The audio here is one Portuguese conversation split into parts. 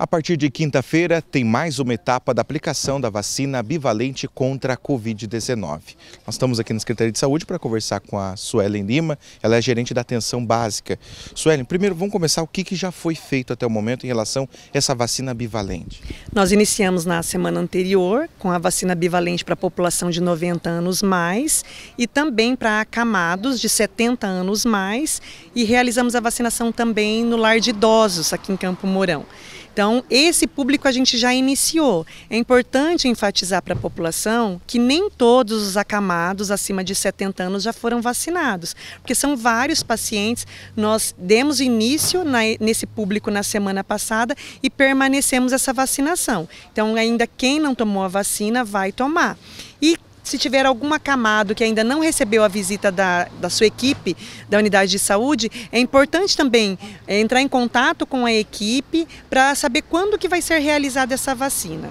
A partir de quinta-feira, tem mais uma etapa da aplicação da vacina bivalente contra a Covid-19. Nós estamos aqui na Secretaria de Saúde para conversar com a Suelen Lima, ela é gerente da atenção básica. Suelen, primeiro vamos começar o que, que já foi feito até o momento em relação a essa vacina bivalente. Nós iniciamos na semana anterior com a vacina bivalente para a população de 90 anos mais e também para acamados de 70 anos mais e realizamos a vacinação também no lar de idosos aqui em Campo Mourão. Então, esse público a gente já iniciou. É importante enfatizar para a população que nem todos os acamados acima de 70 anos já foram vacinados, porque são vários pacientes. Nós demos início na, nesse público na semana passada e permanecemos essa vacinação. Então, ainda quem não tomou a vacina vai tomar. E se tiver algum acamado que ainda não recebeu a visita da, da sua equipe da unidade de saúde, é importante também é, entrar em contato com a equipe para saber quando que vai ser realizada essa vacina.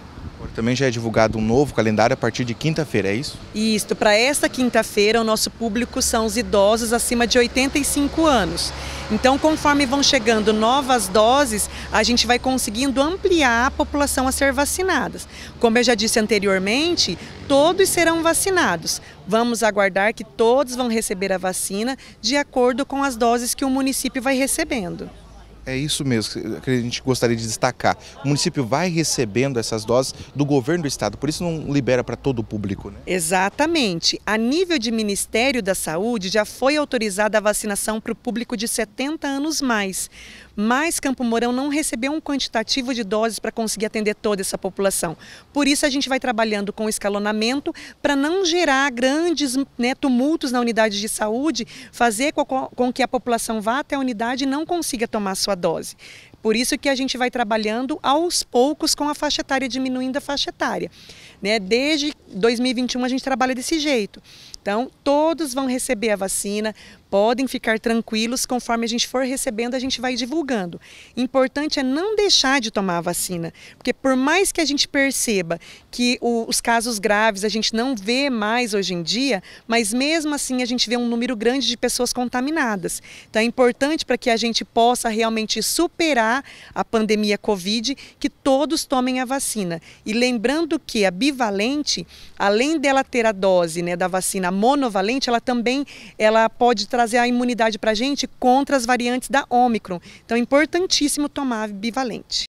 Também já é divulgado um novo calendário a partir de quinta-feira, é isso? Isso. Para esta quinta-feira, o nosso público são os idosos acima de 85 anos. Então, conforme vão chegando novas doses, a gente vai conseguindo ampliar a população a ser vacinada. Como eu já disse anteriormente, todos serão vacinados. Vamos aguardar que todos vão receber a vacina de acordo com as doses que o município vai recebendo. É isso mesmo que a gente gostaria de destacar. O município vai recebendo essas doses do governo do estado, por isso não libera para todo o público. Né? Exatamente. A nível de Ministério da Saúde já foi autorizada a vacinação para o público de 70 anos mais mas Campo Mourão não recebeu um quantitativo de doses para conseguir atender toda essa população. Por isso a gente vai trabalhando com escalonamento para não gerar grandes né, tumultos na unidade de saúde, fazer com que a população vá até a unidade e não consiga tomar sua dose. Por isso que a gente vai trabalhando aos poucos com a faixa etária, diminuindo a faixa etária. Né? Desde 2021 a gente trabalha desse jeito. Então, todos vão receber a vacina, podem ficar tranquilos, conforme a gente for recebendo, a gente vai divulgando. Importante é não deixar de tomar a vacina, porque por mais que a gente perceba que o, os casos graves a gente não vê mais hoje em dia, mas mesmo assim a gente vê um número grande de pessoas contaminadas. Então é importante para que a gente possa realmente superar a pandemia Covid, que todos tomem a vacina. E lembrando que a bivalente além dela ter a dose né, da vacina monovalente, ela também ela pode trazer a imunidade para a gente contra as variantes da Ômicron. Então é importantíssimo tomar bivalente.